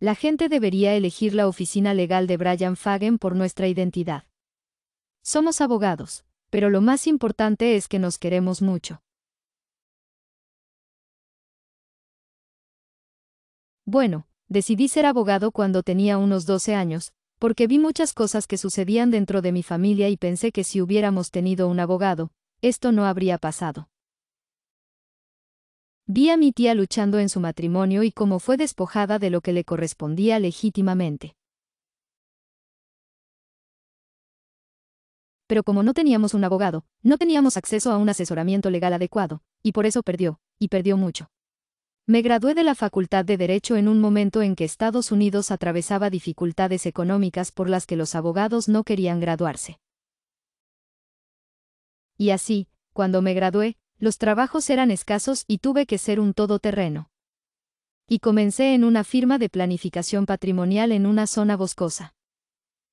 La gente debería elegir la oficina legal de Brian Fagen por nuestra identidad. Somos abogados, pero lo más importante es que nos queremos mucho. Bueno, decidí ser abogado cuando tenía unos 12 años, porque vi muchas cosas que sucedían dentro de mi familia y pensé que si hubiéramos tenido un abogado, esto no habría pasado. Vi a mi tía luchando en su matrimonio y cómo fue despojada de lo que le correspondía legítimamente. Pero como no teníamos un abogado, no teníamos acceso a un asesoramiento legal adecuado, y por eso perdió, y perdió mucho. Me gradué de la Facultad de Derecho en un momento en que Estados Unidos atravesaba dificultades económicas por las que los abogados no querían graduarse. Y así, cuando me gradué, los trabajos eran escasos y tuve que ser un todoterreno. Y comencé en una firma de planificación patrimonial en una zona boscosa.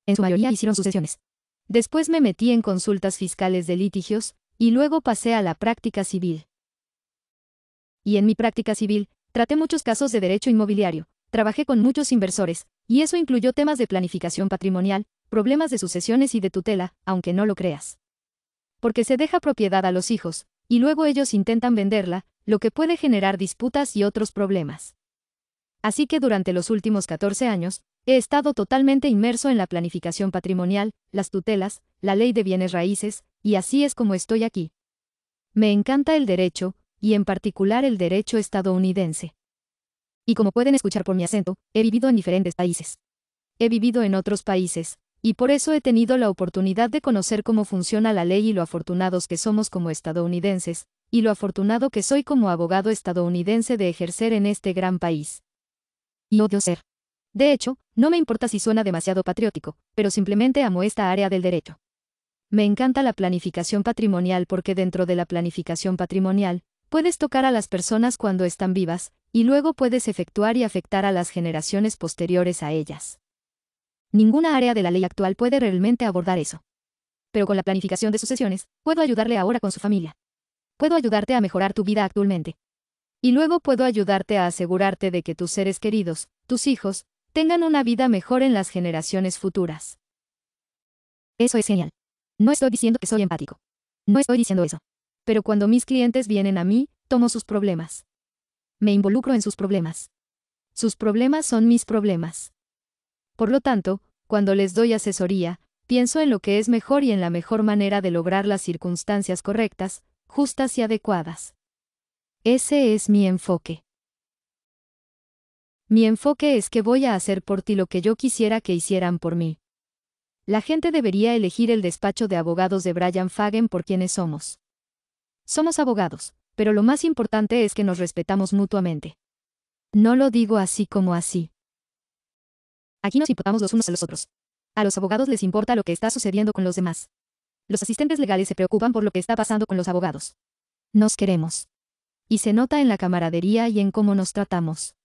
En su mayoría hicieron sucesiones. Después me metí en consultas fiscales de litigios, y luego pasé a la práctica civil. Y en mi práctica civil, traté muchos casos de derecho inmobiliario, trabajé con muchos inversores, y eso incluyó temas de planificación patrimonial, problemas de sucesiones y de tutela, aunque no lo creas. Porque se deja propiedad a los hijos, y luego ellos intentan venderla, lo que puede generar disputas y otros problemas. Así que durante los últimos 14 años, he estado totalmente inmerso en la planificación patrimonial, las tutelas, la ley de bienes raíces, y así es como estoy aquí. Me encanta el derecho, y en particular el derecho estadounidense. Y como pueden escuchar por mi acento, he vivido en diferentes países. He vivido en otros países, y por eso he tenido la oportunidad de conocer cómo funciona la ley y lo afortunados que somos como estadounidenses, y lo afortunado que soy como abogado estadounidense de ejercer en este gran país. Y odio ser. De hecho, no me importa si suena demasiado patriótico, pero simplemente amo esta área del derecho. Me encanta la planificación patrimonial porque dentro de la planificación patrimonial, puedes tocar a las personas cuando están vivas, y luego puedes efectuar y afectar a las generaciones posteriores a ellas. Ninguna área de la ley actual puede realmente abordar eso. Pero con la planificación de sucesiones, puedo ayudarle ahora con su familia. Puedo ayudarte a mejorar tu vida actualmente. Y luego puedo ayudarte a asegurarte de que tus seres queridos, tus hijos, tengan una vida mejor en las generaciones futuras. Eso es genial. No estoy diciendo que soy empático. No estoy diciendo eso. Pero cuando mis clientes vienen a mí, tomo sus problemas. Me involucro en sus problemas. Sus problemas son mis problemas. Por lo tanto, cuando les doy asesoría, pienso en lo que es mejor y en la mejor manera de lograr las circunstancias correctas, justas y adecuadas. Ese es mi enfoque. Mi enfoque es que voy a hacer por ti lo que yo quisiera que hicieran por mí. La gente debería elegir el despacho de abogados de Brian Fagen por quienes somos. Somos abogados, pero lo más importante es que nos respetamos mutuamente. No lo digo así como así. Aquí nos importamos los unos a los otros. A los abogados les importa lo que está sucediendo con los demás. Los asistentes legales se preocupan por lo que está pasando con los abogados. Nos queremos. Y se nota en la camaradería y en cómo nos tratamos.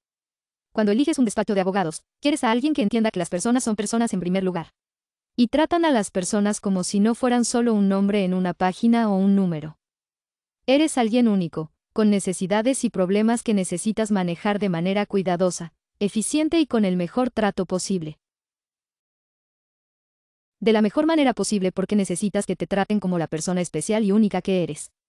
Cuando eliges un despacho de abogados, quieres a alguien que entienda que las personas son personas en primer lugar. Y tratan a las personas como si no fueran solo un nombre en una página o un número. Eres alguien único, con necesidades y problemas que necesitas manejar de manera cuidadosa, eficiente y con el mejor trato posible. De la mejor manera posible porque necesitas que te traten como la persona especial y única que eres.